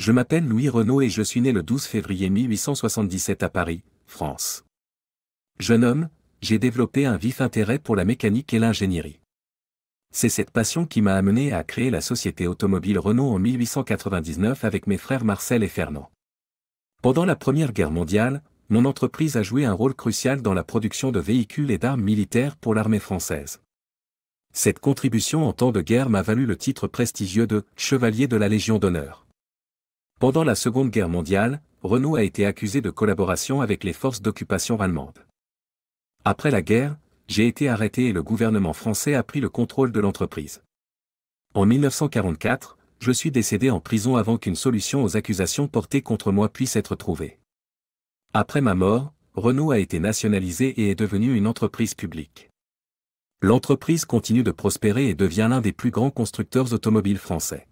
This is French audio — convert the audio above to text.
Je m'appelle Louis Renault et je suis né le 12 février 1877 à Paris, France. Jeune homme, j'ai développé un vif intérêt pour la mécanique et l'ingénierie. C'est cette passion qui m'a amené à créer la société automobile Renault en 1899 avec mes frères Marcel et Fernand. Pendant la Première Guerre mondiale, mon entreprise a joué un rôle crucial dans la production de véhicules et d'armes militaires pour l'armée française. Cette contribution en temps de guerre m'a valu le titre prestigieux de Chevalier de la Légion d'honneur. Pendant la Seconde Guerre mondiale, Renault a été accusé de collaboration avec les forces d'occupation allemandes. Après la guerre, j'ai été arrêté et le gouvernement français a pris le contrôle de l'entreprise. En 1944, je suis décédé en prison avant qu'une solution aux accusations portées contre moi puisse être trouvée. Après ma mort, Renault a été nationalisé et est devenu une entreprise publique. L'entreprise continue de prospérer et devient l'un des plus grands constructeurs automobiles français.